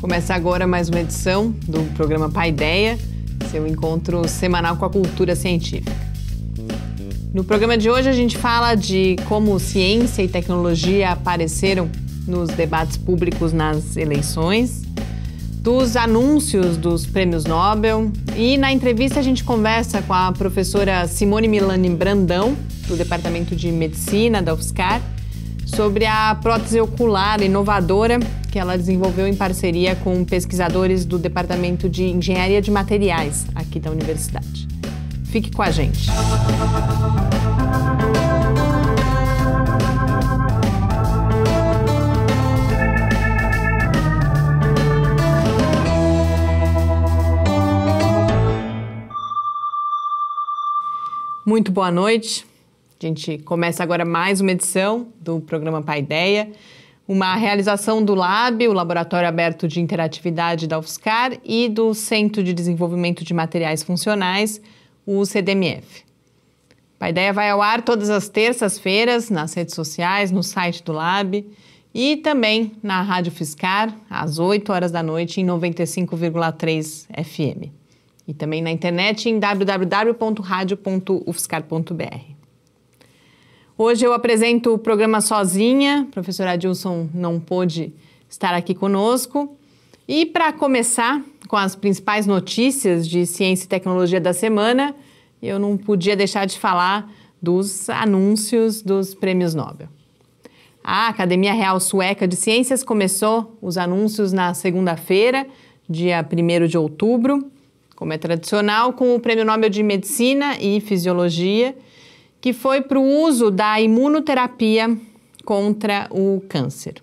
Começa agora mais uma edição do programa Paideia, seu encontro semanal com a cultura científica. No programa de hoje a gente fala de como ciência e tecnologia apareceram nos debates públicos nas eleições, dos anúncios dos prêmios Nobel e na entrevista a gente conversa com a professora Simone Milani Brandão, do Departamento de Medicina da UFSCar, sobre a prótese ocular inovadora que ela desenvolveu em parceria com pesquisadores do Departamento de Engenharia de Materiais aqui da universidade. Fique com a gente. Muito boa noite. A gente começa agora mais uma edição do programa Paideia, uma realização do LAB, o Laboratório Aberto de Interatividade da UFSCar, e do Centro de Desenvolvimento de Materiais Funcionais, o CDMF. Pai ideia vai ao ar todas as terças-feiras nas redes sociais, no site do Lab e também na Rádio Fiscar, às 8 horas da noite, em 95,3 FM. E também na internet em www.radio.ufscar.br. Hoje eu apresento o programa sozinha, a professora Adilson não pôde estar aqui conosco. E para começar com as principais notícias de ciência e tecnologia da semana, eu não podia deixar de falar dos anúncios dos prêmios Nobel. A Academia Real Sueca de Ciências começou os anúncios na segunda-feira, dia 1 de outubro, como é tradicional, com o Prêmio Nobel de Medicina e Fisiologia que foi para o uso da imunoterapia contra o câncer.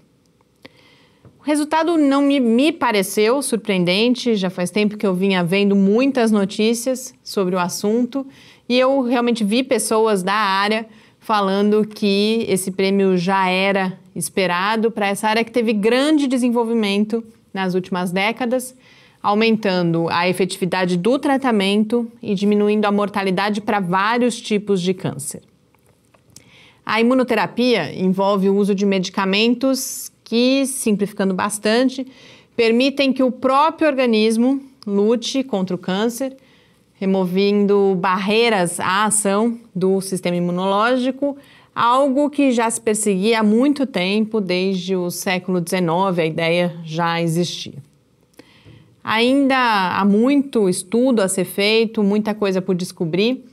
O resultado não me, me, pareceu surpreendente, já faz tempo que eu vinha vendo muitas notícias sobre o assunto e eu realmente vi pessoas da área falando que esse prêmio já era esperado para essa área que teve grande desenvolvimento nas últimas décadas aumentando a efetividade do tratamento e diminuindo a mortalidade para vários tipos de câncer. A imunoterapia envolve o uso de medicamentos que, simplificando bastante, permitem que o próprio organismo lute contra o câncer, removendo barreiras à ação do sistema imunológico, algo que já se perseguia há muito tempo, desde o século XIX, a ideia já existia. Ainda há muito estudo a ser feito, muita coisa por descobrir,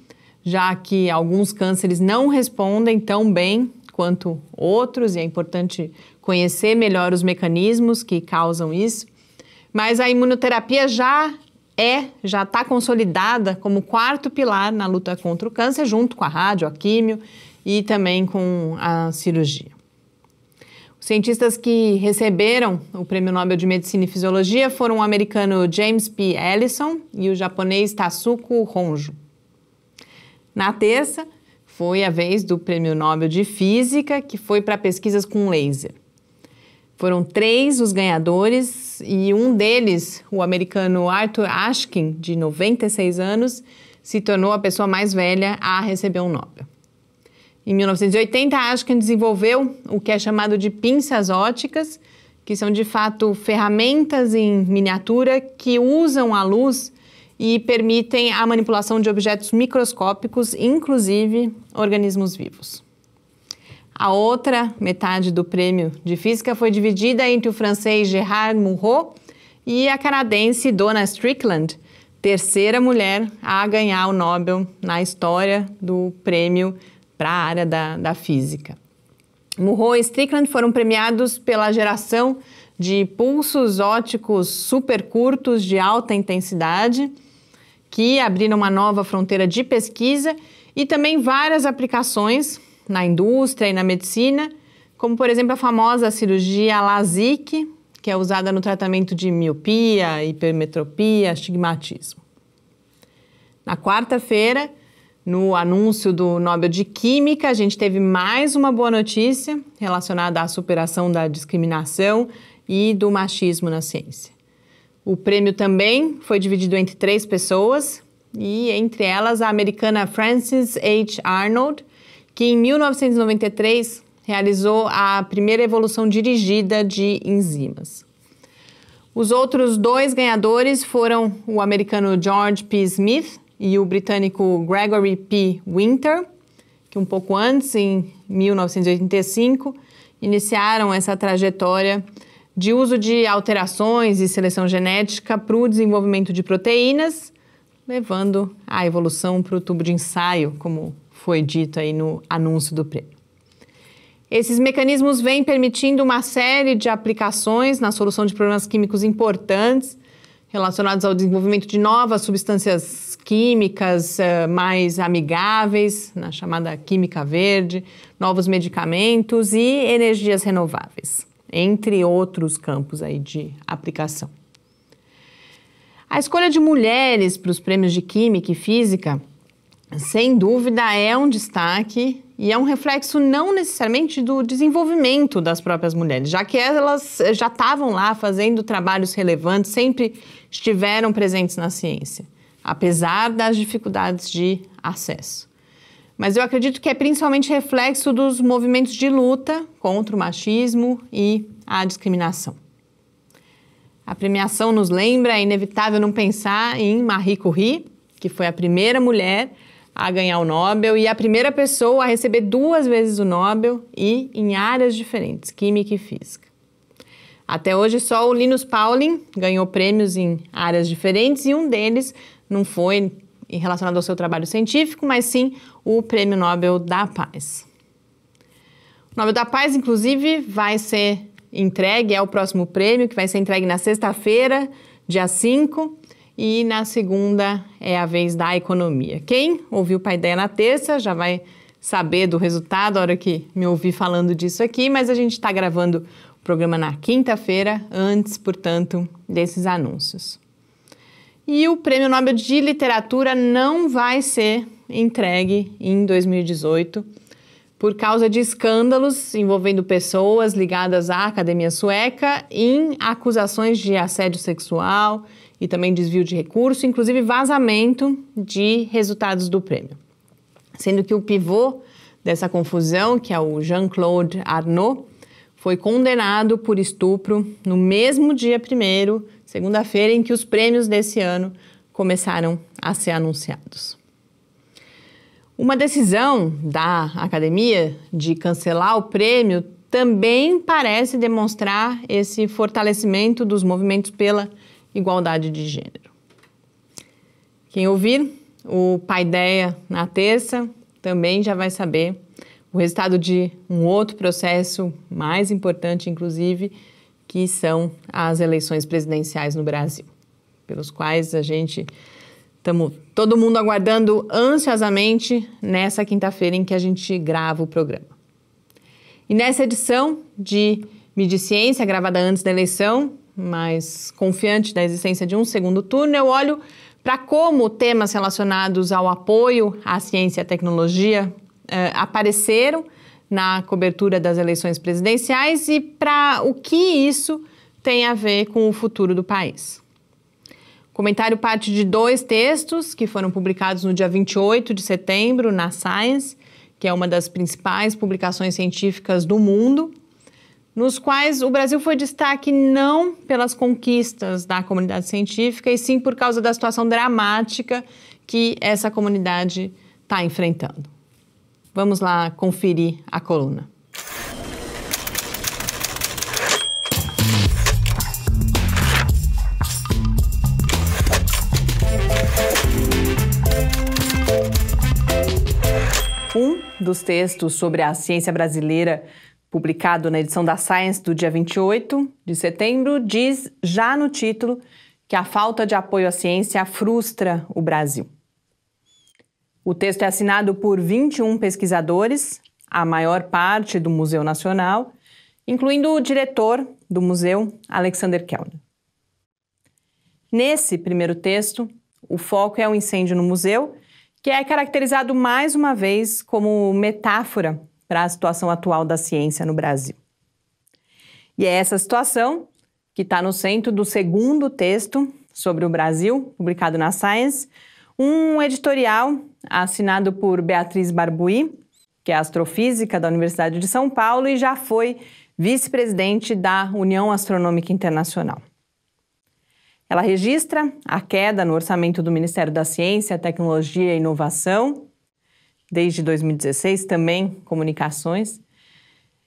já que alguns cânceres não respondem tão bem quanto outros e é importante conhecer melhor os mecanismos que causam isso. Mas a imunoterapia já é, já está consolidada como quarto pilar na luta contra o câncer, junto com a rádio, a químio e também com a cirurgia. Cientistas que receberam o Prêmio Nobel de Medicina e Fisiologia foram o americano James P. Ellison e o japonês Tatsuko Honjo. Na terça, foi a vez do Prêmio Nobel de Física, que foi para pesquisas com laser. Foram três os ganhadores e um deles, o americano Arthur Ashkin, de 96 anos, se tornou a pessoa mais velha a receber um Nobel. Em 1980, a Ashken desenvolveu o que é chamado de pinças óticas, que são de fato ferramentas em miniatura que usam a luz e permitem a manipulação de objetos microscópicos, inclusive organismos vivos. A outra metade do prêmio de física foi dividida entre o francês Gerard Mourot e a canadense Donna Strickland, terceira mulher a ganhar o Nobel na história do prêmio para a área da, da física. Murrow e Strickland foram premiados pela geração de pulsos óticos super curtos de alta intensidade, que abriram uma nova fronteira de pesquisa e também várias aplicações na indústria e na medicina, como por exemplo a famosa cirurgia LASIK, que é usada no tratamento de miopia, hipermetropia, astigmatismo. Na quarta-feira, no anúncio do Nobel de Química, a gente teve mais uma boa notícia relacionada à superação da discriminação e do machismo na ciência. O prêmio também foi dividido entre três pessoas, e entre elas a americana Frances H. Arnold, que em 1993 realizou a primeira evolução dirigida de enzimas. Os outros dois ganhadores foram o americano George P. Smith, e o britânico Gregory P. Winter, que um pouco antes, em 1985, iniciaram essa trajetória de uso de alterações e seleção genética para o desenvolvimento de proteínas, levando a evolução para o tubo de ensaio, como foi dito aí no anúncio do prêmio. Esses mecanismos vêm permitindo uma série de aplicações na solução de problemas químicos importantes relacionados ao desenvolvimento de novas substâncias químicas eh, mais amigáveis, na chamada química verde, novos medicamentos e energias renováveis, entre outros campos aí de aplicação. A escolha de mulheres para os prêmios de química e física, sem dúvida, é um destaque e é um reflexo não necessariamente do desenvolvimento das próprias mulheres, já que elas eh, já estavam lá fazendo trabalhos relevantes, sempre estiveram presentes na ciência apesar das dificuldades de acesso. Mas eu acredito que é principalmente reflexo dos movimentos de luta contra o machismo e a discriminação. A premiação nos lembra, é inevitável não pensar em Marie Curie, que foi a primeira mulher a ganhar o Nobel e a primeira pessoa a receber duas vezes o Nobel e em áreas diferentes, química e física. Até hoje, só o Linus Pauling ganhou prêmios em áreas diferentes e um deles não foi relacionado ao seu trabalho científico, mas sim o Prêmio Nobel da Paz. O Nobel da Paz, inclusive, vai ser entregue, é o próximo prêmio, que vai ser entregue na sexta-feira, dia 5, e na segunda é a vez da economia. Quem ouviu a ideia na terça já vai saber do resultado a hora que me ouvi falando disso aqui, mas a gente está gravando o programa na quinta-feira, antes, portanto, desses anúncios. E o Prêmio Nobel de Literatura não vai ser entregue em 2018 por causa de escândalos envolvendo pessoas ligadas à academia sueca em acusações de assédio sexual e também desvio de recurso, inclusive vazamento de resultados do prêmio. Sendo que o pivô dessa confusão, que é o Jean-Claude Arnault, foi condenado por estupro no mesmo dia primeiro segunda-feira em que os prêmios desse ano começaram a ser anunciados. Uma decisão da academia de cancelar o prêmio também parece demonstrar esse fortalecimento dos movimentos pela igualdade de gênero. Quem ouvir o Paideia na terça também já vai saber o resultado de um outro processo mais importante, inclusive, que são as eleições presidenciais no Brasil, pelos quais a gente estamos todo mundo aguardando ansiosamente nessa quinta-feira em que a gente grava o programa. E nessa edição de Midi Ciência, gravada antes da eleição, mas confiante da existência de um segundo turno, eu olho para como temas relacionados ao apoio à ciência e à tecnologia eh, apareceram na cobertura das eleições presidenciais e para o que isso tem a ver com o futuro do país. O comentário parte de dois textos que foram publicados no dia 28 de setembro na Science, que é uma das principais publicações científicas do mundo, nos quais o Brasil foi destaque não pelas conquistas da comunidade científica, e sim por causa da situação dramática que essa comunidade está enfrentando. Vamos lá conferir a coluna. Um dos textos sobre a ciência brasileira publicado na edição da Science do dia 28 de setembro, diz já no título que a falta de apoio à ciência frustra o Brasil. O texto é assinado por 21 pesquisadores, a maior parte do Museu Nacional, incluindo o diretor do museu, Alexander Kellner. Nesse primeiro texto, o foco é o um incêndio no museu, que é caracterizado mais uma vez como metáfora para a situação atual da ciência no Brasil. E é essa situação que está no centro do segundo texto sobre o Brasil, publicado na Science, um editorial assinado por Beatriz Barbuí, que é astrofísica da Universidade de São Paulo e já foi vice-presidente da União Astronômica Internacional. Ela registra a queda no orçamento do Ministério da Ciência, Tecnologia e Inovação, desde 2016, também comunicações.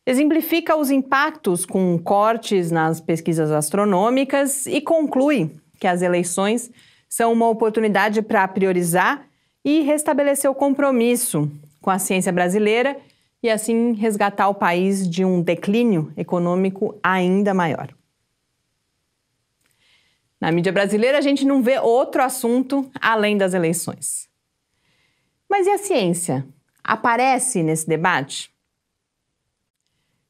Exemplifica os impactos com cortes nas pesquisas astronômicas e conclui que as eleições são uma oportunidade para priorizar e restabelecer o compromisso com a ciência brasileira e assim resgatar o país de um declínio econômico ainda maior. Na mídia brasileira, a gente não vê outro assunto além das eleições. Mas e a ciência? Aparece nesse debate?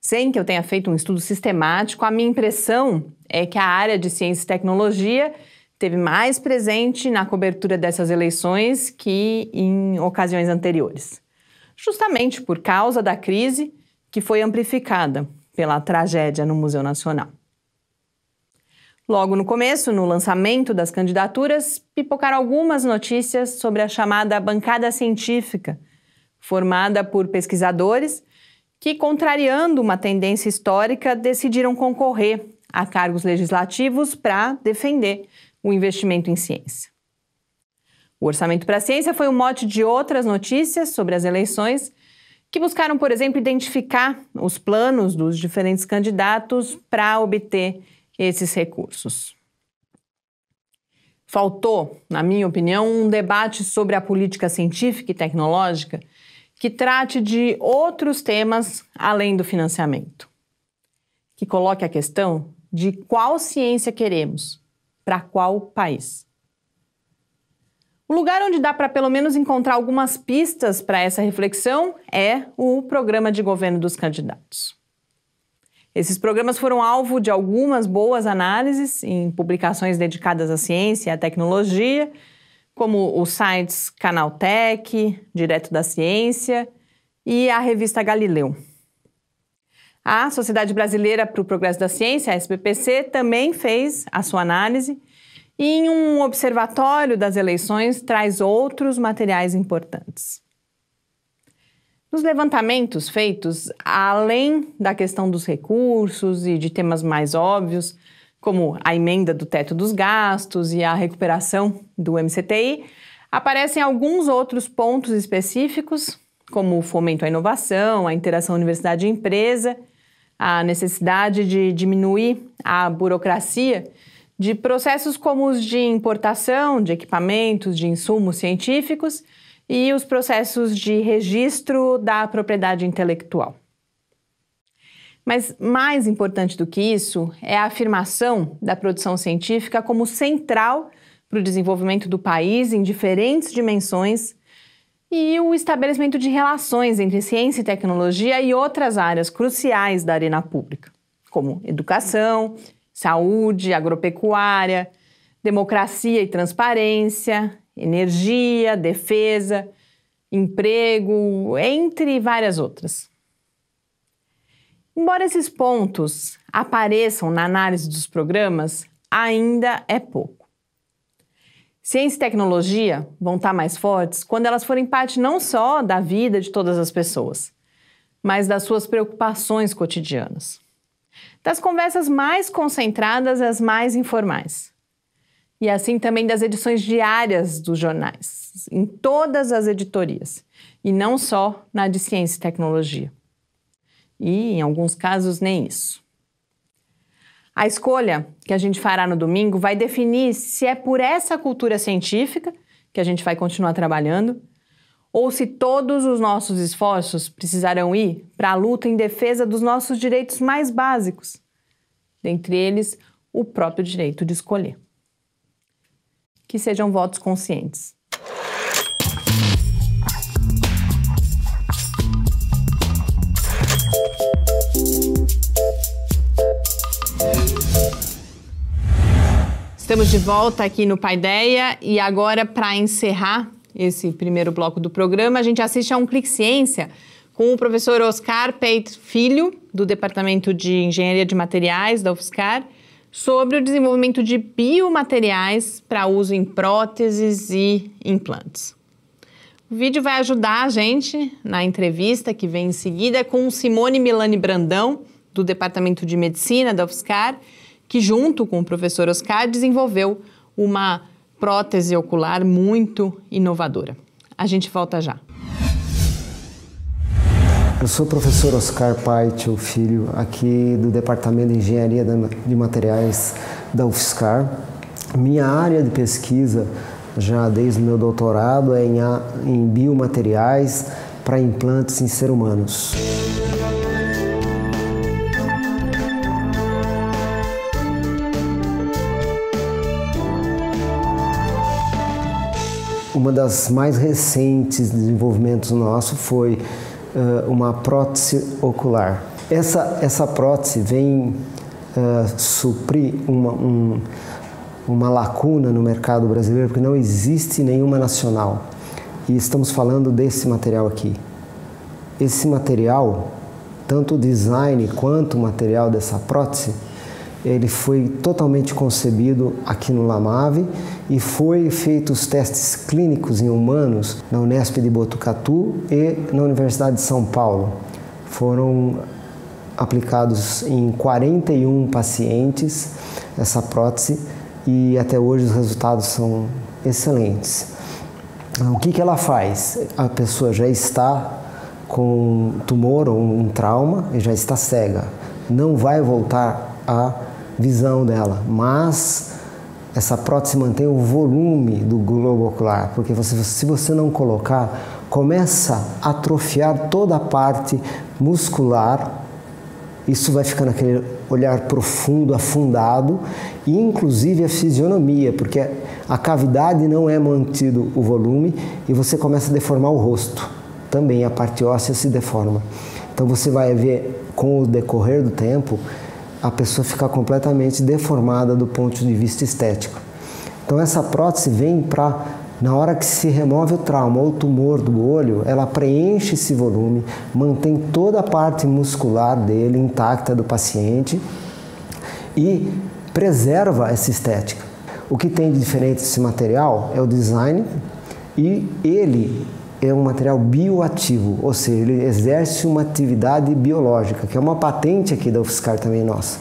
Sem que eu tenha feito um estudo sistemático, a minha impressão é que a área de ciência e tecnologia teve mais presente na cobertura dessas eleições que em ocasiões anteriores, justamente por causa da crise que foi amplificada pela tragédia no Museu Nacional. Logo no começo, no lançamento das candidaturas, pipocaram algumas notícias sobre a chamada bancada científica, formada por pesquisadores que, contrariando uma tendência histórica, decidiram concorrer a cargos legislativos para defender o investimento em ciência. O orçamento para a ciência foi o um mote de outras notícias sobre as eleições, que buscaram, por exemplo, identificar os planos dos diferentes candidatos para obter esses recursos. Faltou, na minha opinião, um debate sobre a política científica e tecnológica que trate de outros temas além do financiamento. Que coloque a questão de qual ciência queremos para qual país? O lugar onde dá para pelo menos encontrar algumas pistas para essa reflexão é o programa de governo dos candidatos. Esses programas foram alvo de algumas boas análises em publicações dedicadas à ciência e à tecnologia, como os sites Canaltech, Direto da Ciência e a revista Galileu. A Sociedade Brasileira para o Progresso da Ciência, a SBPC, também fez a sua análise e, em um observatório das eleições, traz outros materiais importantes. Nos levantamentos feitos, além da questão dos recursos e de temas mais óbvios, como a emenda do teto dos gastos e a recuperação do MCTI, aparecem alguns outros pontos específicos, como o fomento à inovação, a interação universidade-empresa a necessidade de diminuir a burocracia de processos como os de importação de equipamentos, de insumos científicos e os processos de registro da propriedade intelectual. Mas mais importante do que isso é a afirmação da produção científica como central para o desenvolvimento do país em diferentes dimensões e o estabelecimento de relações entre ciência e tecnologia e outras áreas cruciais da arena pública, como educação, saúde, agropecuária, democracia e transparência, energia, defesa, emprego, entre várias outras. Embora esses pontos apareçam na análise dos programas, ainda é pouco. Ciência e tecnologia vão estar tá mais fortes quando elas forem parte não só da vida de todas as pessoas, mas das suas preocupações cotidianas. Das conversas mais concentradas às mais informais. E assim também das edições diárias dos jornais, em todas as editorias, e não só na de ciência e tecnologia. E, em alguns casos, nem isso. A escolha que a gente fará no domingo vai definir se é por essa cultura científica que a gente vai continuar trabalhando ou se todos os nossos esforços precisarão ir para a luta em defesa dos nossos direitos mais básicos, dentre eles o próprio direito de escolher. Que sejam votos conscientes. Estamos de volta aqui no Paideia e agora para encerrar esse primeiro bloco do programa, a gente assiste a um Clique Ciência com o professor Oscar Peito Filho, do Departamento de Engenharia de Materiais da UFSCar, sobre o desenvolvimento de biomateriais para uso em próteses e implantes. O vídeo vai ajudar a gente na entrevista que vem em seguida com Simone Milani Brandão, do Departamento de Medicina da UFSCar, que, junto com o professor Oscar, desenvolveu uma prótese ocular muito inovadora. A gente volta já. Eu sou o professor Oscar Paite, o filho, aqui do Departamento de Engenharia de Materiais da UFSCar. Minha área de pesquisa, já desde o meu doutorado, é em, biomateriais para implantes em seres humanos. uma das mais recentes desenvolvimentos nosso foi uh, uma prótese ocular. Essa, essa prótese vem uh, suprir uma, um, uma lacuna no mercado brasileiro, porque não existe nenhuma nacional. E estamos falando desse material aqui. Esse material, tanto o design quanto o material dessa prótese, ele foi totalmente concebido aqui no Lamave e foi feitos testes clínicos em humanos na Unesp de Botucatu e na Universidade de São Paulo. Foram aplicados em 41 pacientes essa prótese e até hoje os resultados são excelentes. O que, que ela faz? A pessoa já está com um tumor ou um trauma e já está cega. Não vai voltar a visão dela, mas essa prótese mantém o volume do globo ocular, porque você, se você não colocar, começa a atrofiar toda a parte muscular. Isso vai ficando aquele olhar profundo, afundado, e inclusive a fisionomia, porque a cavidade não é mantido o volume e você começa a deformar o rosto. Também a parte óssea se deforma. Então você vai ver com o decorrer do tempo a pessoa fica completamente deformada do ponto de vista estético. Então essa prótese vem para na hora que se remove o trauma ou o tumor do olho, ela preenche esse volume, mantém toda a parte muscular dele intacta do paciente e preserva essa estética. O que tem de diferente esse material é o design e ele é um material bioativo, ou seja, ele exerce uma atividade biológica, que é uma patente aqui da UFSCar também nossa.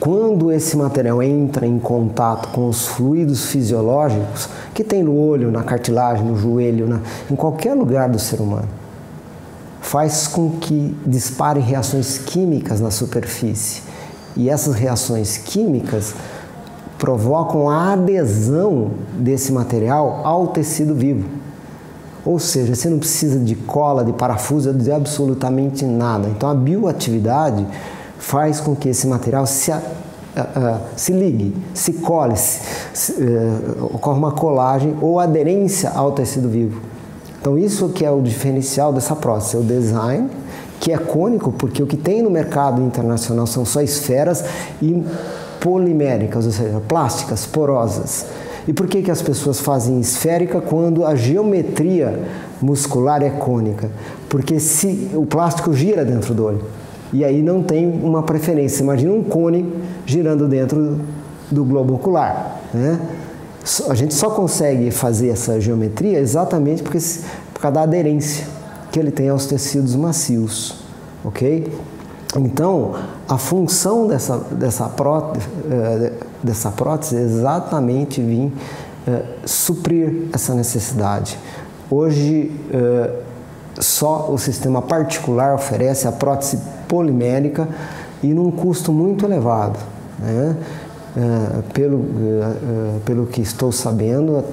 Quando esse material entra em contato com os fluidos fisiológicos que tem no olho, na cartilagem, no joelho, na, em qualquer lugar do ser humano, faz com que disparem reações químicas na superfície. E essas reações químicas provocam a adesão desse material ao tecido vivo. Ou seja, você não precisa de cola, de parafuso, de absolutamente nada. Então a bioatividade faz com que esse material se, se ligue, se cole, ocorra se, uh, ocorre uma colagem ou aderência ao tecido vivo. Então isso que é o diferencial dessa prótese, é o design, que é cônico, porque o que tem no mercado internacional são só esferas e poliméricas, ou seja, plásticas, porosas. E por que, que as pessoas fazem esférica quando a geometria muscular é cônica? Porque se o plástico gira dentro do olho. E aí não tem uma preferência. Imagina um cone girando dentro do globo ocular. Né? A gente só consegue fazer essa geometria exatamente porque, por causa da aderência que ele tem aos tecidos macios. Ok? Então, a função dessa, dessa, prótese, eh, dessa prótese é exatamente vir é, suprir essa necessidade. Hoje, é, só o sistema particular oferece a prótese polimérica e num custo muito elevado. Né? Eh, pelo, eh, eh, pelo que estou sabendo,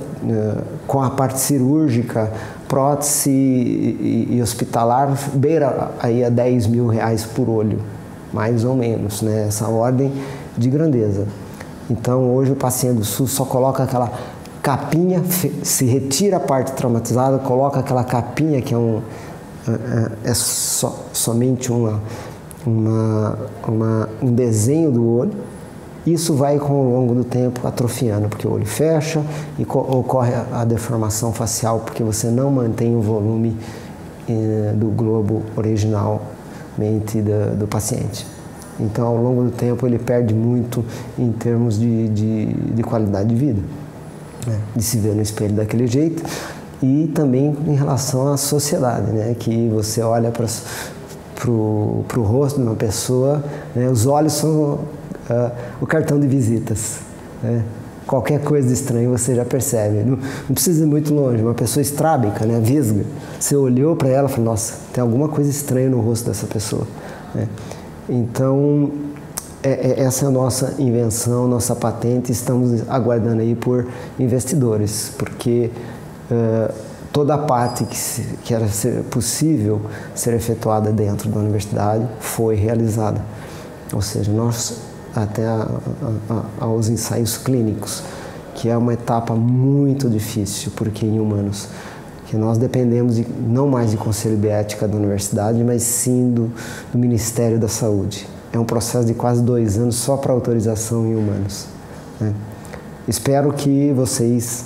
com a parte cirúrgica, prótese e, hospitalar, beira aí a 10 mil reais por olho, mais ou menos, né? essa ordem de grandeza. Então, hoje o paciente do SUS só coloca aquela capinha, se retira a parte traumatizada, coloca aquela capinha que é, um, é somente uma, uma, uma, um desenho do olho, isso vai, com o longo do tempo, atrofiando, porque o olho fecha e ocorre a deformação facial, porque você não mantém o volume eh, do globo originalmente do paciente. Então, ao longo do tempo, ele perde muito em termos de, de, de qualidade de vida, né? de se ver no espelho daquele jeito e também em relação à sociedade, né? que você olha para o rosto de uma pessoa, né? os olhos são uh, o cartão de visitas. Né? Qualquer coisa estranha você já percebe. Não, não, precisa ir muito longe. Uma pessoa estrábica, né? visga. Você olhou para ela e falou, nossa, tem alguma coisa estranha no rosto dessa pessoa. Né? Então, é, é, essa é a nossa invenção, nossa patente. Estamos aguardando aí por investidores, porque... Uh, toda a parte que, se, que era ser possível ser efetuada dentro da universidade foi realizada. Ou seja, nós até a, a, aos ensaios clínicos, que é uma etapa muito difícil, porque em humanos, que nós dependemos de, não mais de conselho de ética da universidade, mas sim do, do Ministério da Saúde. É um processo de quase dois anos só para autorização em humanos. Né? Espero que vocês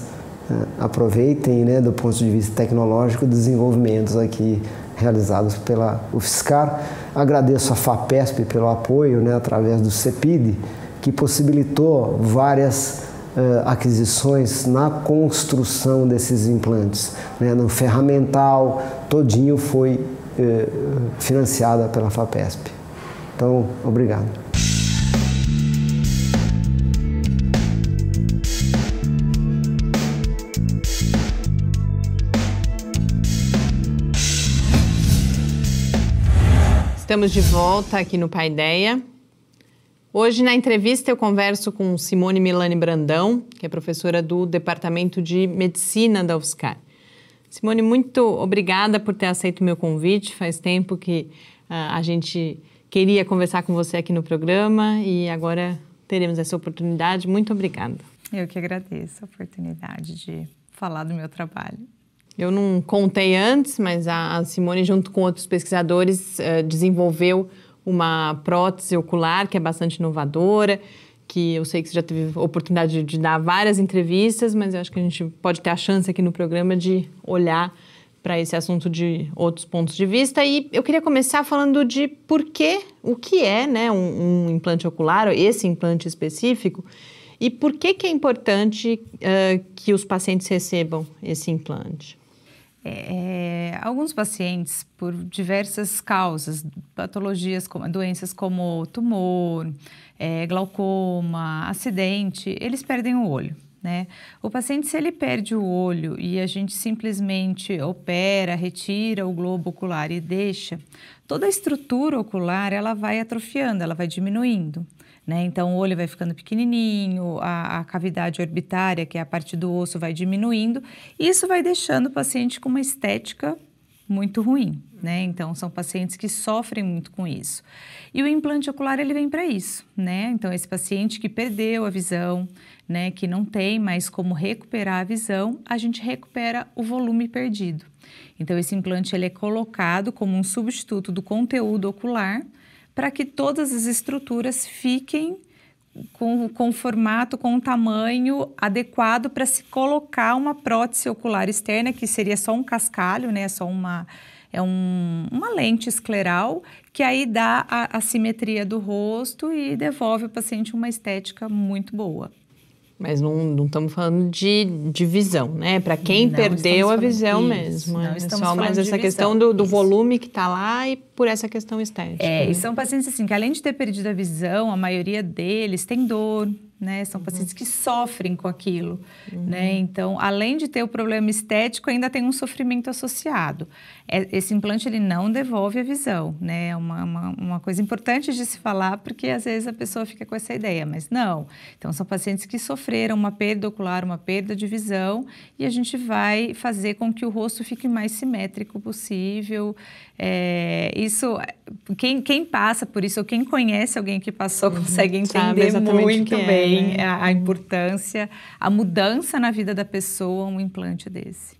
né, aproveitem, né, do ponto de vista tecnológico, desenvolvimentos aqui realizados pela UFSCar Agradeço à FAPESP pelo apoio, né, através do CEPID, que possibilitou várias uh, aquisições na construção desses implantes. Né, no ferramental, todinho foi uh, financiada pela FAPESP. Então, obrigado. Estamos de volta aqui no Pai Paideia. Hoje, na entrevista, eu converso com Simone Milani Brandão, que é professora do Departamento de Medicina da UFSCar. Simone, muito obrigada por ter aceito o meu convite. Faz tempo que uh, a gente queria conversar com você aqui no programa e agora teremos essa oportunidade. Muito obrigada. Eu que agradeço a oportunidade de falar do meu trabalho. Eu não contei antes, mas a Simone, junto com outros pesquisadores, eh, desenvolveu uma prótese ocular que é bastante inovadora, que eu sei que você já teve oportunidade de dar várias entrevistas, mas eu acho que a gente pode ter a chance aqui no programa de olhar para esse assunto de outros pontos de vista. E eu queria começar falando de por que, o que é né, um, um, implante ocular, esse implante específico, e por que, que é importante uh, que os pacientes recebam esse implante. É, é, alguns pacientes, por diversas causas, patologias, como, doenças como tumor, é, glaucoma, acidente, eles perdem o olho. Né? O paciente, se ele perde o olho e a gente simplesmente opera, retira o globo ocular e deixa, toda a estrutura ocular ela vai atrofiando, ela vai diminuindo. Né? Então, o olho vai ficando pequenininho, a, a, cavidade orbitária, que é a parte do osso, vai diminuindo. E isso vai deixando o paciente com uma estética muito ruim, né? Então, são pacientes que sofrem muito com isso. E o implante ocular, ele vem para isso, né? Então, esse paciente que perdeu a visão, né, que não tem mais como recuperar a visão, a gente recupera o volume perdido. Então, esse implante, ele é colocado como um substituto do conteúdo ocular, para que todas as estruturas fiquem com, com formato, com um tamanho adequado para se colocar uma prótese ocular externa, que seria só um cascalho, né? Só uma, é um, uma lente escleral, que aí dá a, a simetria do rosto e devolve ao paciente uma estética muito boa. Mas não estamos falando de, de visão, né? Para quem não, perdeu a visão isso, mesmo. Não é só mais essa questão do, do volume que está lá e por essa questão estética. É, né? e são pacientes assim que além de ter perdido a visão, a maioria deles tem dor, né? São uhum. pacientes que sofrem com aquilo, uhum. né? Então, além de ter o problema estético, ainda tem um sofrimento associado. É, esse implante, ele não devolve a visão, né? É uma, uma, uma, coisa importante de se falar, porque às vezes a pessoa fica com essa ideia, mas não. Então, são pacientes que sofreram uma perda ocular, uma perda de visão, e a gente vai fazer com que o rosto fique mais simétrico possível. É, isso, quem, quem passa por isso, ou quem conhece alguém que passou, uhum. consegue entender Sabe, muito é. bem também é. a, a importância, a mudança na vida da pessoa um implante desse.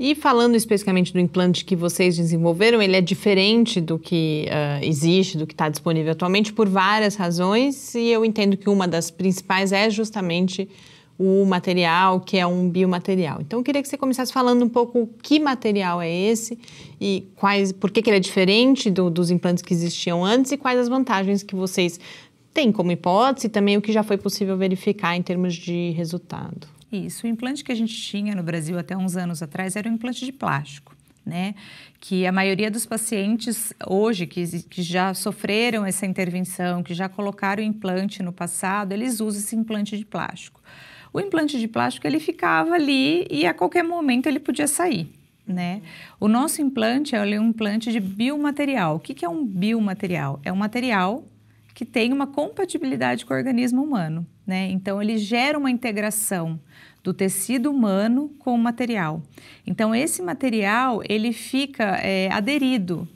E falando especificamente do implante que vocês desenvolveram, ele é diferente do que uh, existe, do que está disponível atualmente, por várias razões, e eu entendo que uma das principais é justamente o material, que é um biomaterial. Então, eu queria que você começasse falando um pouco que material é esse e quais, por que, que ele é diferente do, dos implantes que existiam antes e quais as vantagens que vocês tem como hipótese também o que já foi possível verificar em termos de resultado. Isso. O implante que a gente tinha no Brasil até uns anos atrás era um implante de plástico. Né? Que a maioria dos pacientes hoje que, que, já sofreram essa intervenção, que já colocaram implante no passado, eles usam esse implante de plástico. O implante de plástico ele ficava ali e a qualquer momento ele podia sair. Né? O nosso implante é um implante de biomaterial. O que, que é um biomaterial? É um material que tem uma compatibilidade com o organismo humano, né? Então ele gera uma integração do tecido humano com o material. Então esse material ele fica é, aderido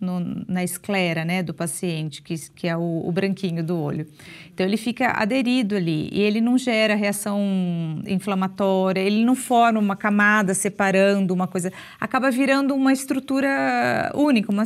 no, na esclera né, do paciente, que, que é o, o, branquinho do olho. Então, ele fica aderido ali e ele não gera reação inflamatória, ele não forma uma camada separando uma coisa, acaba virando uma estrutura única, uma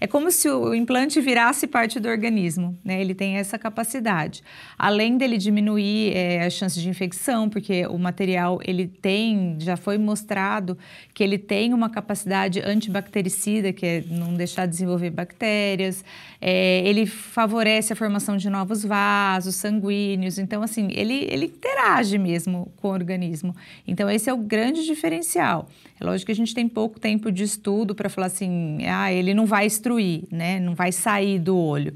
é como se o implante virasse parte do organismo, né? Ele tem essa capacidade. Além dele diminuir é, eh, a chance de infecção, porque o material ele tem, já foi mostrado que ele tem uma capacidade antibactericida, que é não deixar desenvolver bactérias. É, ele favorece a formação de novos vasos sanguíneos. Então, assim, ele, ele interage mesmo com o organismo. Então, esse é o grande diferencial lógico que a gente tem pouco tempo de estudo para falar assim, ah, ele não vai instruir, né? Não vai sair do olho.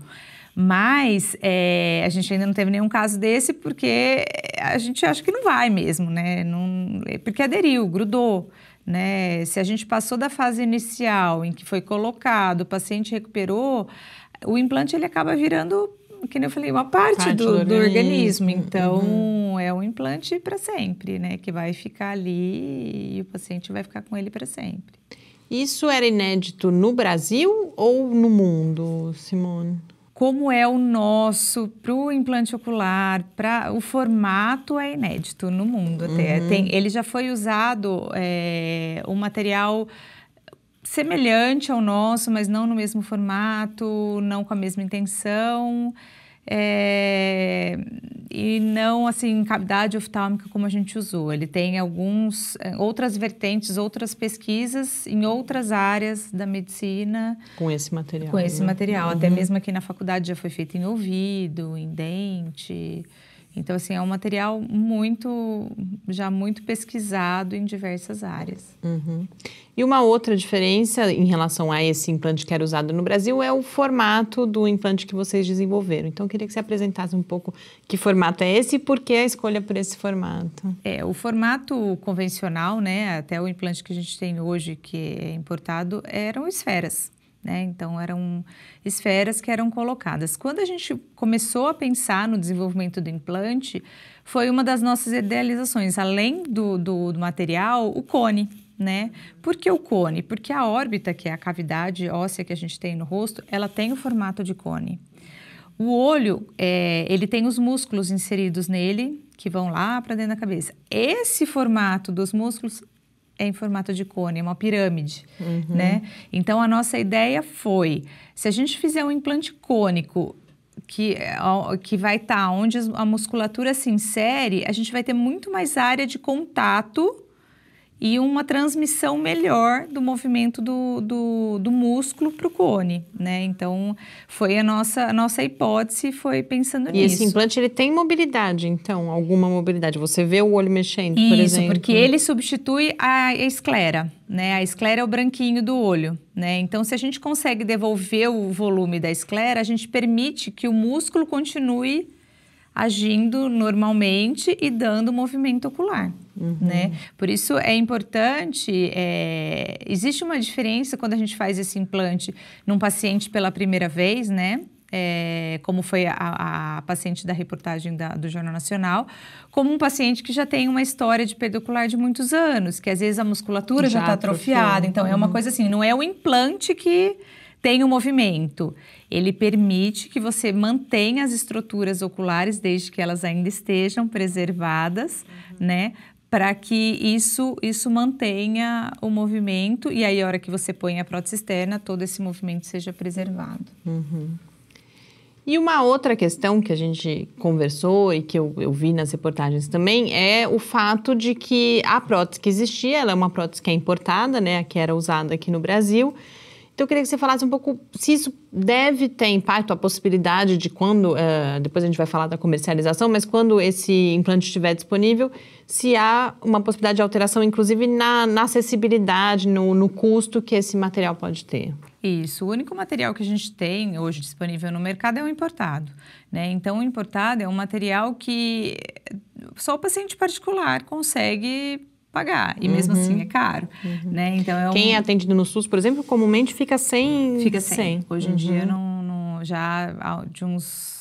Mas é, a gente ainda não teve nenhum caso desse porque a gente acha que não vai mesmo, né? Não, porque aderiu, grudou. Né? Se a gente passou da fase inicial em que foi colocado, o paciente recuperou, o implante ele acaba virando que eu falei, uma parte, parte do, do, organismo. organismo. Então, uhum. é um implante para sempre, né? Que vai ficar ali e o paciente vai ficar com ele para sempre. Isso era inédito no Brasil ou no mundo, Simone? Como é o nosso para o implante ocular, para o formato é inédito no mundo. Uhum. Tem, ele já foi usado é, o material semelhante ao nosso, mas não no mesmo formato, não com a mesma intenção. É, e não assim em cavidade oftálmica como a gente usou. Ele tem alguns eh, outras vertentes, outras pesquisas em outras áreas da medicina com esse material. Com esse né? material, uhum. até mesmo aqui na faculdade já foi feito em ouvido, em dente. Então, assim, é um material muito, já muito pesquisado em diversas áreas. Uhum. E uma outra diferença em relação a esse implante que era usado no Brasil é o formato do implante que vocês desenvolveram. Então, eu queria que você apresentasse um pouco que formato é esse e por que a escolha por esse formato. É, o formato convencional, né, até o implante que a gente tem hoje, que é importado, eram esferas. Né? Então, eram esferas que eram colocadas. Quando a gente começou a pensar no desenvolvimento do implante, foi uma das nossas idealizações. Além do, do, do material, o cone. Né? Por que o cone? Porque a órbita, que é a cavidade óssea que a gente tem no rosto, ela tem o formato de cone. O olho, é, ele tem os músculos inseridos nele, que vão lá para dentro da cabeça. Esse formato dos músculos é em formato de cone, é uma pirâmide, uhum. né? Então a nossa ideia foi, se a gente fizer um implante cônico que, que vai estar tá onde a musculatura se insere, a gente vai ter muito mais área de contato e uma transmissão melhor do movimento do, do, do músculo para o cone, né? Então, foi a nossa, a nossa hipótese, foi pensando e nisso. E esse implante, ele tem mobilidade, então? Alguma mobilidade? Você vê o olho mexendo, Isso, por exemplo? Isso, porque ele substitui a esclera, né? A esclera é o branquinho do olho, né? Então, se a gente consegue devolver o volume da esclera, a gente permite que o músculo continue agindo normalmente e dando movimento ocular. Uhum. Né? Por isso é importante. É... Existe uma diferença quando a gente faz esse implante num paciente pela primeira vez, né? É, como foi a, a, paciente da reportagem da, do Jornal Nacional, como um paciente que já tem uma história de pedocular de muitos anos, que às vezes a musculatura já está atrofiada. Então, uhum. é uma uhum. coisa assim, não é o implante que tem o movimento. Ele permite que você mantenha as estruturas oculares desde que elas ainda estejam preservadas, uhum. né? Para que isso, isso mantenha o movimento e aí, a hora que você põe a prótese externa, todo esse movimento seja preservado. Uhum. E uma outra questão que a gente conversou e que eu, eu, vi nas reportagens também é o fato de que a prótese que existia, ela é uma prótese que é importada, né, que era usada aqui no Brasil, então, eu queria que você falasse um pouco se isso deve ter impacto, a possibilidade de quando, uh, depois a gente vai falar da comercialização, mas quando esse implante estiver disponível, se há uma possibilidade de alteração, inclusive na, na acessibilidade, no, no custo que esse material pode ter. Isso. O único material que a gente tem hoje disponível no mercado é o importado. Né? Então, o importado é um material que só o paciente particular consegue pagar. E mesmo assim uhum. é caro, uhum. né? Então é um... Quem é atendido no SUS, por exemplo, comumente fica sem... Fica sem. Hoje em dia uhum. não, não, já de uns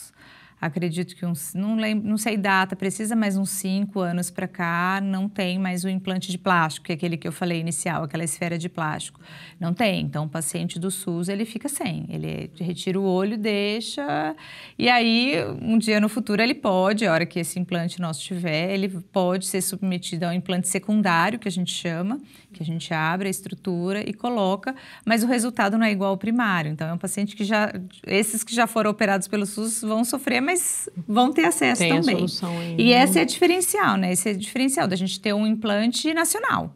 acredito que uns, não, lembro, não sei data precisa, mais uns cinco anos para cá não tem mais o implante de plástico, que é aquele que eu falei inicial, aquela esfera de plástico. Não tem. Então, o paciente do SUS, ele fica sem. Ele retira o olho, deixa, e aí, um dia no futuro, ele pode, a hora que esse implante nosso tiver, ele pode ser submetido ao implante secundário, que a gente chama, que a gente abre a estrutura e coloca, mas o resultado não é igual ao primário. Então, é um paciente que já, esses que já foram operados pelo SUS vão sofrer mas vão ter acesso Tem também. A solução e né? essa é a diferencial, né? Esse é diferencial da gente ter um implante nacional.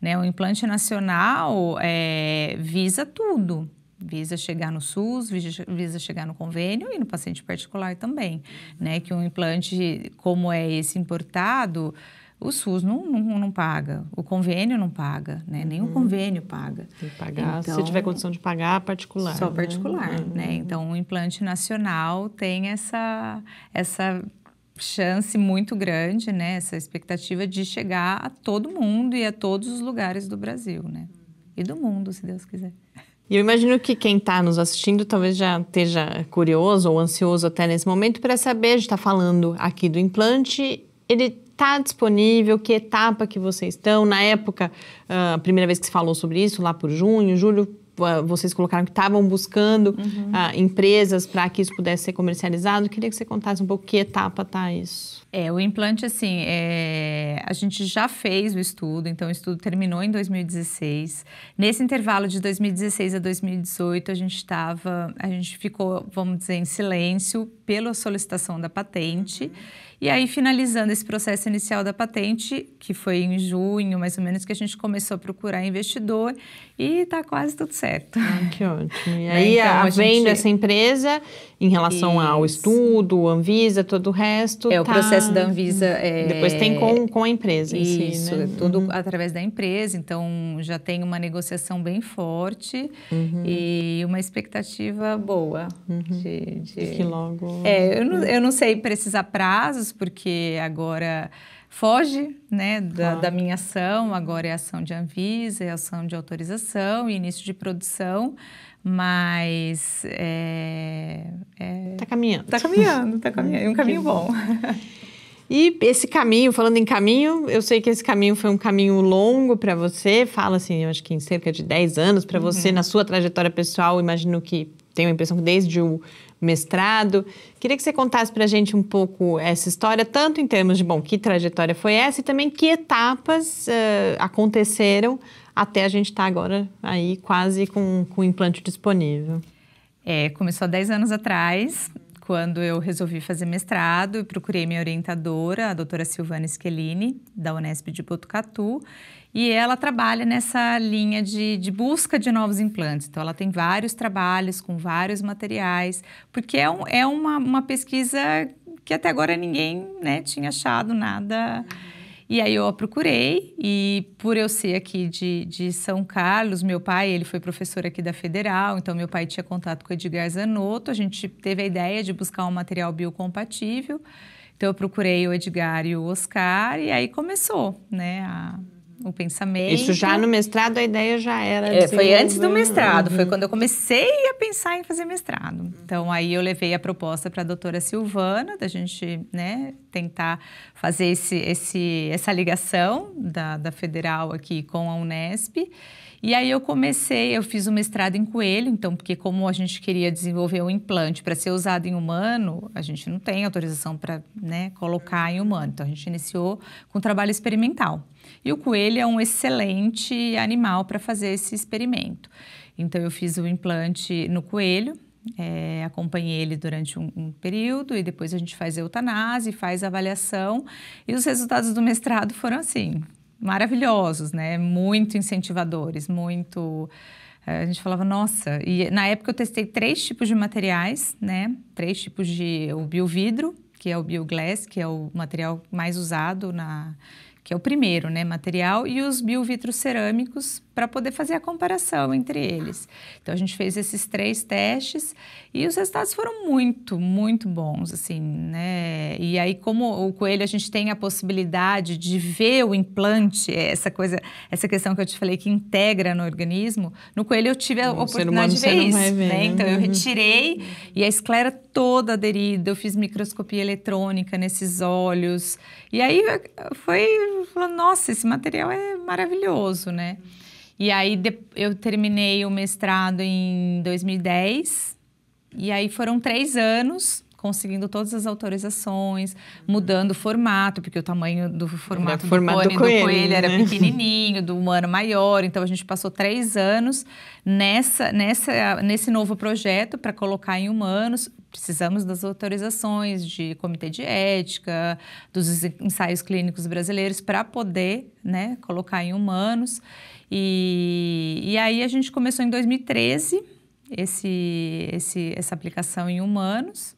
Né? O implante nacional é, visa tudo. Visa chegar no SUS, visa, visa chegar no convênio e no paciente particular também. Né? Que um implante como é esse importado, o SUS não, não, não paga, o convênio não paga, né? Uhum. Nem o uhum. convênio paga. Tem que pagar, então, se tiver condição de pagar, particular. Só né? particular, uhum. né? Então, o implante nacional tem essa, essa chance muito grande, né? Essa expectativa de chegar a todo mundo e a todos os lugares do Brasil, né? E do mundo, se Deus quiser. E eu imagino que quem está nos assistindo talvez já esteja curioso ou ansioso até nesse momento para saber, a gente está falando aqui do implante, ele está disponível, que etapa que vocês estão. Na época, ah, a primeira vez que se falou sobre isso, lá por junho, julho, ah, vocês colocaram que estavam buscando uhum. Ah, empresas para que isso pudesse ser comercializado. Queria que você contasse um pouco que etapa está isso. É, o implante, assim, é... a gente já fez o estudo, então o estudo terminou em 2016. Nesse intervalo de 2016 a 2018, a gente estava, a gente ficou, vamos dizer, em silêncio pela solicitação da patente. Uhum. E aí, finalizando esse processo inicial da patente, que foi em junho, mais ou menos, que a gente começou a procurar investidor e está quase tudo certo. Ah, que ótimo. E né? aí, então, a, gente... essa empresa em relação Isso. ao estudo, Anvisa, todo o resto. É, tá... o processo da Anvisa. É... Depois tem com, com a empresa. Isso, si, né? É tudo uhum. através da empresa. Então, já tem uma negociação bem forte uhum. e uma expectativa boa. Uhum. De, de... Que logo. É, eu não, uhum. eu não sei precisar prazos, porque agora foge né, da, ah. da, minha ação, agora é ação de Anvisa, é ação de autorização e início de produção, mas é, é... Tá caminhando. Tá caminhando, tá caminhando, é um caminho bom. E esse caminho, falando em caminho, eu sei que esse caminho foi um caminho longo para você, fala assim, eu acho que em cerca de 10 anos para uhum. você, na sua trajetória pessoal, imagino que tenho a impressão que desde o mestrado. Queria que você contasse para a gente um pouco essa história, tanto em termos de, bom, que trajetória foi essa e também que etapas uh, aconteceram até a gente estar tá agora aí quase com, com o implante disponível. É, começou há 10 anos atrás, quando eu resolvi fazer mestrado e procurei minha orientadora, a doutora Silvana Schellini, da Unesp de Botucatu, e ela trabalha nessa linha de, de busca de novos implantes. Então, ela tem vários trabalhos com vários materiais, porque é, um, é uma, uma pesquisa que até agora ninguém né, tinha achado nada. Uhum. E aí eu a procurei e por eu ser aqui de, de São Carlos, meu pai, ele foi professor aqui da Federal, então meu pai tinha contato com o Edgar Zanotto, a gente teve a ideia de buscar um material biocompatível. Então eu procurei o Edgar e o Oscar e aí começou, né, a o pensamento. Isso já no mestrado a ideia já era. É, foi antes do mestrado, uhum. foi quando eu comecei a pensar em fazer mestrado. Então aí eu levei a proposta para a doutora Silvana da gente, né, tentar fazer esse, esse essa ligação da, da federal aqui com a Unesp. E aí eu comecei, eu fiz o mestrado em coelho, então, porque como a gente queria desenvolver um implante para ser usado em humano, a gente não tem autorização para né, colocar em humano. Então, a gente iniciou com trabalho experimental. E o coelho é um excelente animal para fazer esse experimento. Então, eu fiz o implante no coelho, é, acompanhei ele durante um, um, período e depois a gente faz a eutanase, faz a avaliação. E os resultados do mestrado foram assim, maravilhosos, né? Muito incentivadores, muito. Eh, a gente falava, nossa, e na época eu testei três tipos de materiais, né? Três tipos de. o biovidro, que é o bioglass, que é o material mais usado na que é o primeiro, né, material, e os cerâmicos para poder fazer a comparação entre eles. Então a gente fez esses três testes e os resultados foram muito, muito bons, assim, né? E aí como o coelho a gente tem a possibilidade de ver o implante, essa coisa, essa questão que eu te falei que integra no organismo, no coelho eu tive a oportunidade humano, de ver isso, ver, né? né? Então eu uhum. retirei e a esclera toda aderida, eu fiz microscopia eletrônica nesses olhos. E aí foi falando, nossa, esse material é maravilhoso, né? E aí eu terminei o mestrado em 2010, e aí foram três anos conseguindo todas as autorizações, mudando o formato, porque o tamanho do formato, do, formato cone, do, coelho, do coelho né? era pequenininho, do humano maior. Então a gente passou três anos nessa, nessa, nesse novo projeto para colocar em humanos precisamos das autorizações de comitê de ética, dos ensaios clínicos brasileiros para poder né, colocar em humanos. E, e aí a gente começou em 2013 esse, esse, essa aplicação em humanos.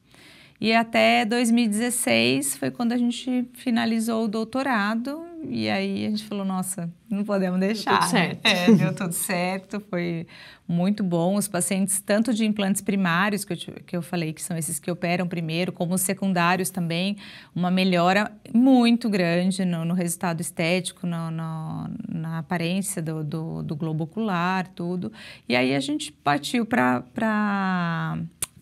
E até 2016 foi quando a gente finalizou o doutorado e aí a gente falou, nossa, não podemos deixar. Deu tudo certo. É, deu tudo certo, foi muito bom. Os pacientes, tanto de implantes primários, que eu, que eu falei que são esses que operam primeiro, como os secundários também, uma melhora muito grande no, no resultado estético, no, no, na aparência do, do, do globo ocular, tudo. E aí a gente partiu para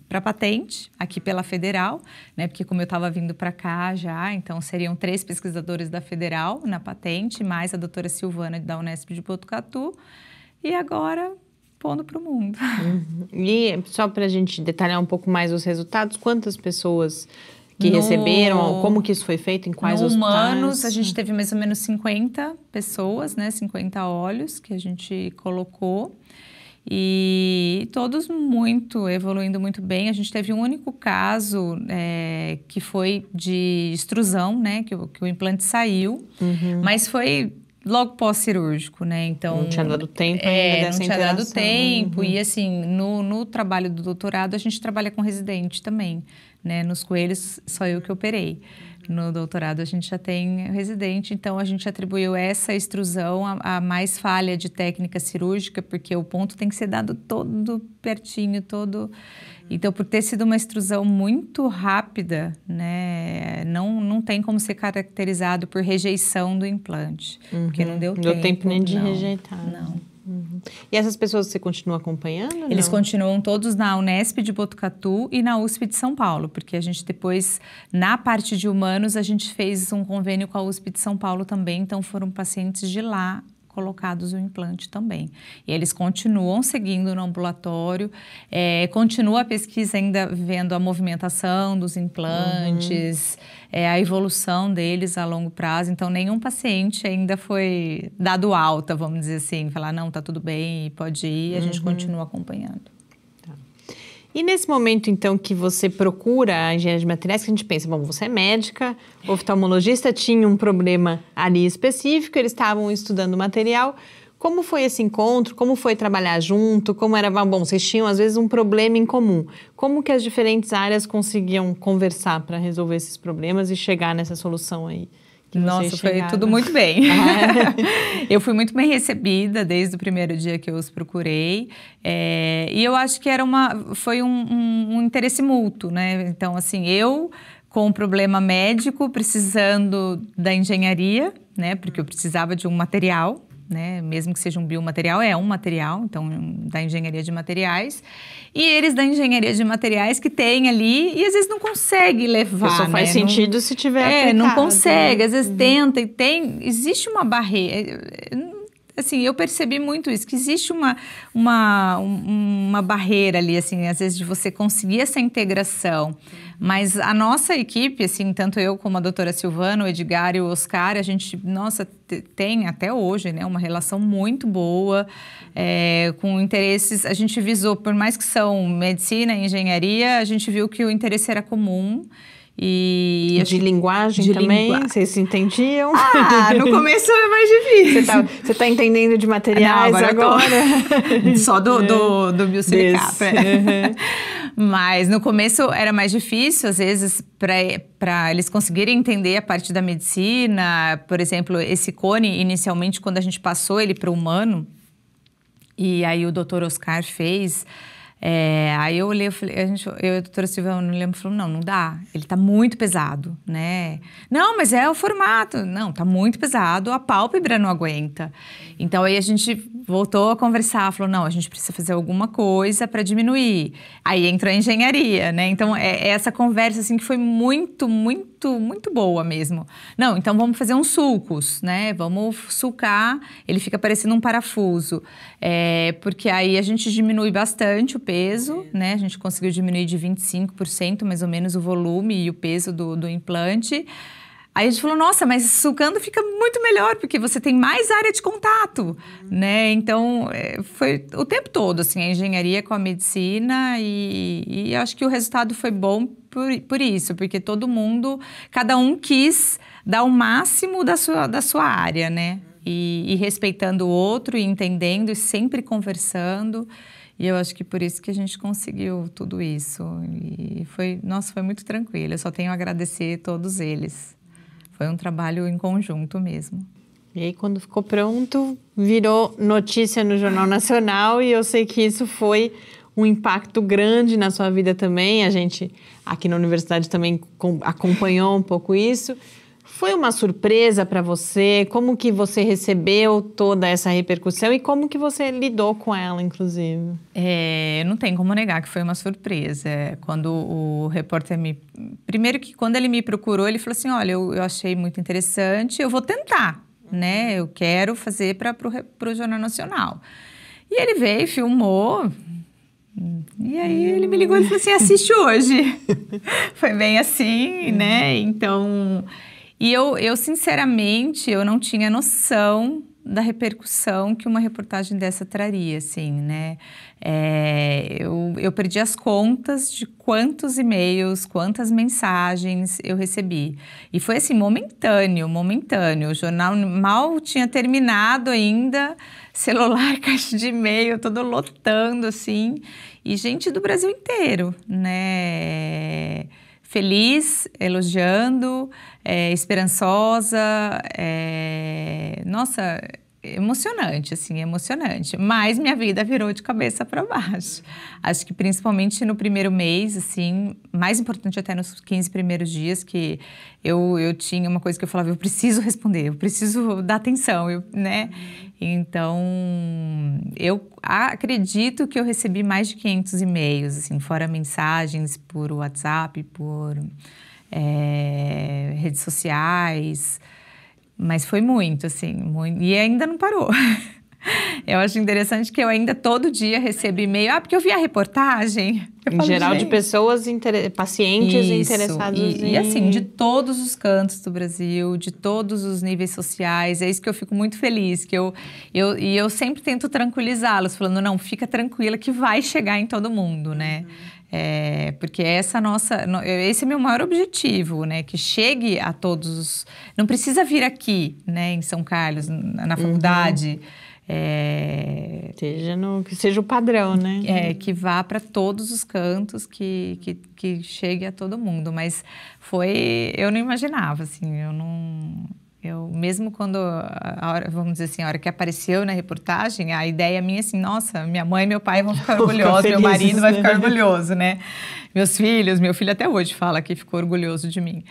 para patente, aqui pela Federal, né? Porque como eu estava vindo para cá já, então seriam três pesquisadores da Federal na patente, mais a doutora Silvana da Unesp de Botucatu. E agora pondo para o mundo. Uhum. E só para a gente detalhar um pouco mais os resultados, quantas pessoas que no... receberam, como que isso foi feito, em quais no hospitais? humanos, a gente teve mais ou menos 50 pessoas, né, 50 olhos que a gente colocou. E todos muito evoluindo muito bem. A gente teve um único caso é, que foi de extrusão, né? Que, que o implante saiu, uhum. mas foi logo pós-cirúrgico, né? Então. Não tinha dado tempo é, ainda. não tinha dado tempo. Uhum. E assim, no, no trabalho do doutorado, a gente trabalha com residente também. Né? Nos coelhos, só eu que operei. No doutorado, a gente já tem residente, então a gente atribuiu essa extrusão a, a mais falha de técnica cirúrgica, porque o ponto tem que ser dado todo pertinho, todo. Então, por ter sido uma extrusão muito rápida, né, não, não tem como ser caracterizado por rejeição do implante, uhum. porque não uhum. deu, não tempo. Deu tempo nem de não, rejeitar. Né? Não. Uhum. E essas pessoas você continua acompanhando? Eles não? continuam todos na Unesp de Botucatu e na USP de São Paulo, porque a gente depois, na parte de humanos, a gente fez um convênio com a USP de São Paulo também, então foram pacientes de lá colocados o implante também. E eles continuam seguindo no ambulatório, é, continua a pesquisa ainda vendo a movimentação dos implantes, uhum. é, a evolução deles a longo prazo. Então, nenhum paciente ainda foi dado alta, vamos dizer assim, falar, não, tá tudo bem, pode ir, a gente uhum. continua acompanhando. E nesse momento, então, que você procura a engenharia de materiais, que a gente pensa, bom, você é médica, o é. oftalmologista tinha um problema ali específico, eles estavam estudando material. Como foi esse encontro? Como foi trabalhar junto? Como era bom? Vocês tinham às vezes um problema em comum. Como que as diferentes áreas conseguiam conversar para resolver esses problemas e chegar nessa solução aí? que Nossa, vocês chegaram? Nossa, foi tudo né? muito bem. Ah. eu fui muito bem recebida desde o primeiro dia que eu os procurei. É, e eu acho que era uma, foi um, um, um interesse mútuo, né? Então, assim, eu com um problema médico, precisando da engenharia, né? Porque eu hum. precisava de um material né? Mesmo que seja um biomaterial, é um material, então da engenharia de materiais. E eles da engenharia de materiais que tem ali e às vezes não consegue levar. só né? faz não, sentido se tiver. É, aplicado, não consegue. Né? Às vezes uhum. tenta e tem. Existe uma barreira assim, eu percebi muito isso, que existe uma, uma, uma barreira ali, assim, às vezes de você conseguir essa integração. Mas a nossa equipe, assim, tanto eu como a doutora Silvana, o Edgar e o Oscar, a gente, nossa, tem até hoje, né, uma relação muito boa, é, com interesses, a gente visou, por mais que são medicina e engenharia, a gente viu que o interesse era comum. E de linguagem de também, lingu... vocês se entendiam? Ah, no começo é mais difícil. Você tá, tá entendendo de materiais Não, agora? agora. Só do, do, do biosilicato. É. Uhum. Mas no começo era mais difícil, às vezes, para eles conseguirem entender a parte da medicina. Por exemplo, esse cone, inicialmente, quando a gente passou ele para o humano, e aí o doutor Oscar fez é, aí eu olhei, eu falei, a gente, eu e a doutora Silvia, eu não lembro, falou, não, não dá, ele tá muito pesado, né? Não, mas é o formato. Não, tá muito pesado, a pálpebra não aguenta. Então aí a gente voltou a conversar, falou, não, a gente precisa fazer alguma coisa para diminuir. Aí entrou a engenharia, né? Então é, é essa conversa, assim, que foi muito, muito muito, muito boa mesmo. Não, então vamos fazer uns sulcos, né? Vamos sulcar, ele fica parecendo um parafuso. É, porque aí a gente diminui bastante o peso, né? A gente conseguiu diminuir de 25% mais ou menos o volume e o peso do, do implante. Aí a gente falou, nossa, mas sulcando fica muito melhor, porque você tem mais área de contato, uhum. né? Então, é, foi o tempo todo, assim, a engenharia com a medicina e, e acho que o resultado foi bom por, por isso, porque todo mundo, cada um quis dar o máximo da sua, da sua área, né? E, e respeitando o outro, e entendendo, e sempre conversando. E eu acho que por isso que a gente conseguiu tudo isso. E foi, nossa, foi muito tranquilo. Eu só tenho a agradecer a todos eles. Foi um trabalho em conjunto mesmo. E aí, quando ficou pronto, virou notícia no Jornal Nacional e eu sei que isso foi um impacto grande na sua vida também. A gente aqui na universidade também acompanhou um pouco isso. Foi uma surpresa para você? Como que você recebeu toda essa repercussão e como que você lidou com ela, inclusive? É, não tem como negar que foi uma surpresa. É, quando o repórter me... Primeiro que quando ele me procurou, ele falou assim, olha, eu, eu achei muito interessante, eu vou tentar, né? Eu quero fazer para o Jornal Nacional. E ele veio, filmou, e aí ele me ligou e falou assim: assiste hoje. Foi bem assim, é. né? Então. E eu, eu, sinceramente, eu não tinha noção da repercussão que uma reportagem dessa traria, assim, né? É, eu, eu perdi as contas de quantos e-mails, quantas mensagens eu recebi. E foi assim, momentâneo, momentâneo. O jornal mal tinha terminado ainda, celular, caixa de e-mail, todo lotando, assim. E gente do Brasil inteiro, né? Feliz, elogiando, é, esperançosa, é, nossa, emocionante, assim, emocionante. Mas minha vida virou de cabeça para baixo. Acho que principalmente no primeiro mês, assim, mais importante até nos 15 primeiros dias, que eu, eu tinha uma coisa que eu falava, eu preciso responder, eu preciso dar atenção, eu, né? Então, eu acredito que eu recebi mais de 500 e-mails, assim, fora mensagens por WhatsApp, por é, redes sociais. Mas foi muito, assim, muito, e ainda não parou. Eu acho interessante que eu ainda todo dia recebo e-mail. Ah, porque eu vi a reportagem. Eu em falo, geral, de pessoas, pacientes Isso, interessadas e, em... e assim, de todos os cantos do Brasil, de todos os níveis sociais. É isso que eu fico muito feliz. Que eu, eu, e eu sempre tento tranquilizá-los, falando, não, fica tranquila que vai chegar em todo mundo, né? Uhum. É, porque essa nossa, esse é meu maior objetivo, né? Que chegue a todos. Não precisa vir aqui, né? Em São Carlos, na uhum. faculdade. Uhum. É, seja no, que seja o padrão, né? É, que vá para todos os cantos, que, que, que chegue a todo mundo. Mas foi. Eu não imaginava, assim, eu não. Eu, mesmo quando, a hora, vamos dizer assim, a hora que apareceu na reportagem, a ideia minha é assim, nossa, minha mãe e meu pai vão ficar orgulhosos, meu marido vai né? ficar orgulhoso, né? Meus filhos, meu filho até hoje fala que ficou orgulhoso de mim.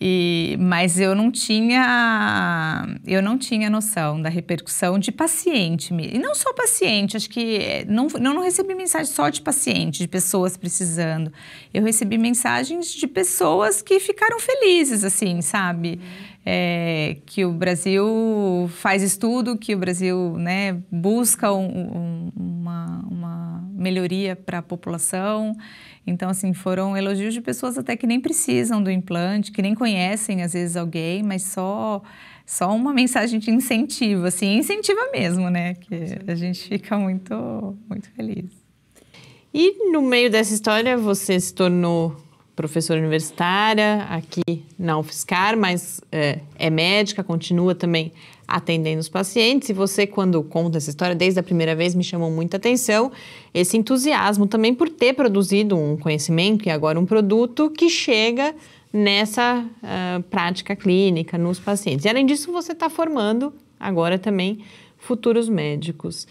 E, mas eu não tinha eu não tinha noção da repercussão de paciente e não só paciente acho que eh, não, não, não recebi mensagem só de paciente de pessoas precisando eu recebi mensagens de pessoas que ficaram felizes assim sabe uhum é, que o Brasil faz estudo, que o Brasil né, busca um, um, uma, uma melhoria para a população. Então, assim, foram elogios de pessoas até que nem precisam do implante, que nem conhecem, às vezes, alguém, mas só só uma mensagem de incentivo, assim, incentiva mesmo, né? Que a gente fica muito, muito feliz. E no meio dessa história, você se tornou professora universitária aqui na UFSCar, mas é, é, médica, continua também atendendo os pacientes. E você, quando conta essa história, desde a primeira vez me chamou muita atenção esse entusiasmo também por ter produzido um conhecimento e agora um produto que chega nessa uh, prática clínica nos pacientes. E além disso, você está formando agora também futuros médicos.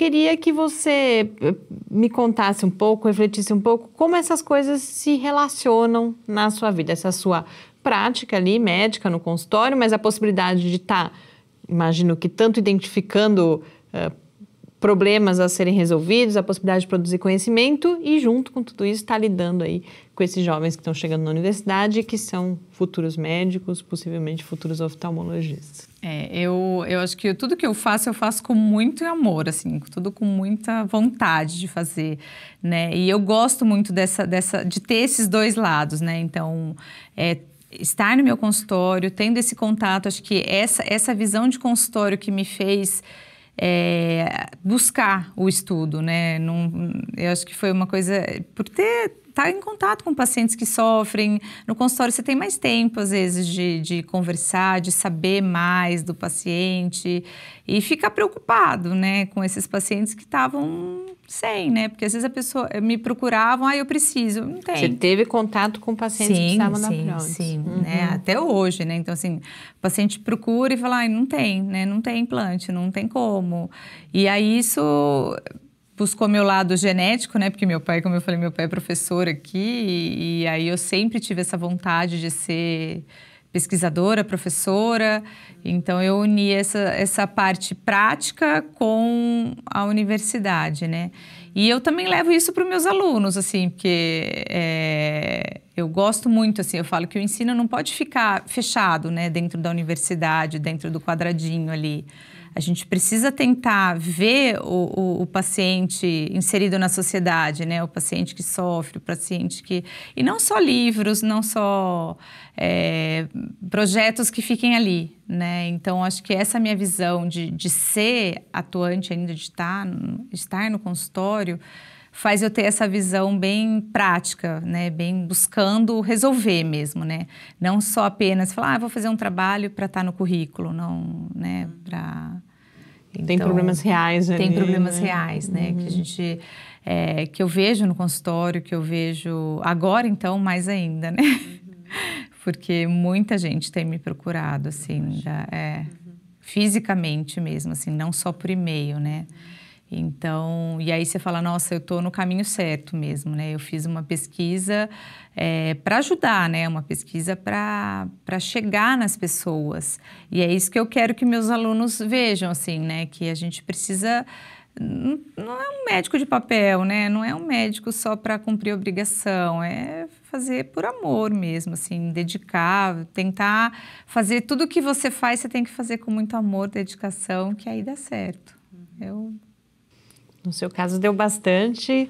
Queria que você eh, me contasse um pouco, refletisse um pouco como essas coisas se relacionam na sua vida, essa sua prática ali médica no consultório, mas a possibilidade de estar, tá, imagino que tanto identificando uh, problemas a serem resolvidos, a possibilidade de produzir conhecimento e, junto com tudo isso, está lidando aí com esses jovens que estão chegando na universidade, que são futuros médicos, possivelmente futuros oftalmologistas. É, eu, eu acho que tudo que eu faço, eu faço com muito amor, assim, tudo com muita vontade de fazer, né? E eu gosto muito dessa, dessa de ter esses dois lados, né? Então, é, estar no meu consultório, tendo esse contato, acho que essa, essa visão de consultório que me fez é, buscar o estudo, né? Não, eu acho que foi uma coisa por ter está em contato com pacientes que sofrem. No consultório você tem mais tempo, às vezes, de, de conversar, de saber mais do paciente e ficar preocupado, né, com esses pacientes que estavam sem, né? Porque às vezes a pessoa eh, me procuravam, ah, eu preciso, não tem. Você teve contato com pacientes sim, que estavam na prótese. Sim, uhum. né? Até hoje, né? Então, assim, o paciente procura e fala, ah, não tem, né? Não tem implante, não tem como. E aí isso buscou meu lado genético, né? Porque meu pai, como eu falei, meu pai é professor aqui, e, e aí eu sempre tive essa vontade de ser pesquisadora, professora. Então eu uni essa, essa parte prática com a universidade, né? E eu também levo isso para os meus alunos, assim, porque é, eu gosto muito, assim, eu falo que o ensino não pode ficar fechado, né, dentro da universidade, dentro do quadradinho ali. A gente precisa tentar ver o, o, o, paciente inserido na sociedade, né? O paciente que sofre, o paciente que. E não só livros, não só é, projetos que fiquem ali, né? Então, acho que essa é minha visão de, de ser atuante ainda, de estar, estar no consultório faz eu ter essa visão bem prática, né? Bem buscando resolver mesmo, né? Não só apenas falar, ah, vou fazer um trabalho para estar tá no currículo, não, né? Pra... Então, tem problemas reais ali, Tem problemas né? reais, né? Uhum. Que a uhum. gente... É, que eu vejo no consultório, que eu vejo agora então mais ainda, né? Uhum. Porque muita gente tem me procurado, assim, da, é, uhum. fisicamente mesmo, assim, não só por e-mail, né? Uhum. Então, e aí você fala, nossa, eu estou no caminho certo mesmo, né? Eu fiz uma pesquisa é, eh, para ajudar, né? Uma pesquisa para chegar nas pessoas. E é isso que eu quero que meus alunos vejam, assim, né? Que a gente precisa não é um médico de papel, né? Não é um médico só para cumprir obrigação, é fazer por amor mesmo, assim, dedicar, tentar fazer tudo que você faz, você tem que fazer com muito amor, dedicação, que aí dá certo. Eu no seu caso, deu bastante.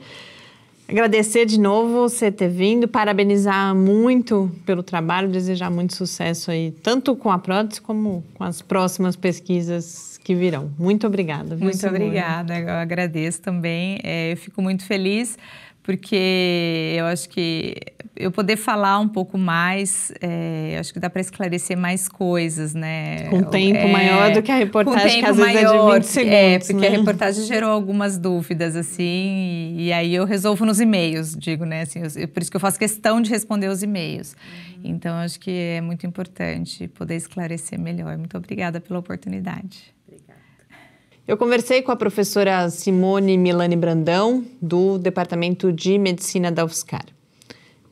Agradecer de novo você ter vindo, parabenizar muito pelo trabalho, desejar muito sucesso aí, tanto com a prótese como com as próximas pesquisas que virão. Muito obrigada. muito obrigada, eu agradeço também. É, eu fico muito feliz porque eu acho que eu poder falar um pouco mais, é, acho que dá para esclarecer mais coisas, né? Com tempo é, maior do que a reportagem, com um é maior, é de 20 segundos. É, porque né? a reportagem gerou algumas dúvidas, assim, e, e aí eu resolvo nos e-mails, digo, né? Assim, eu, por isso que eu faço questão de responder os e-mails. Uhum. Então, acho que é muito importante poder esclarecer melhor. Muito obrigada pela oportunidade. Eu conversei com a professora Simone Milani Brandão, do Departamento de Medicina da UFSCar.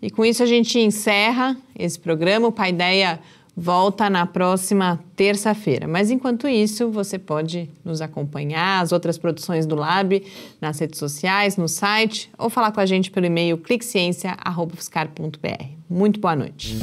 E com isso a gente encerra esse programa. O Paideia volta na próxima terça-feira. Mas enquanto isso, você pode nos acompanhar, as outras produções do Lab, nas redes sociais, no site, ou falar com a gente pelo e-mail cliqueciência.fiscar.br. Muito boa noite.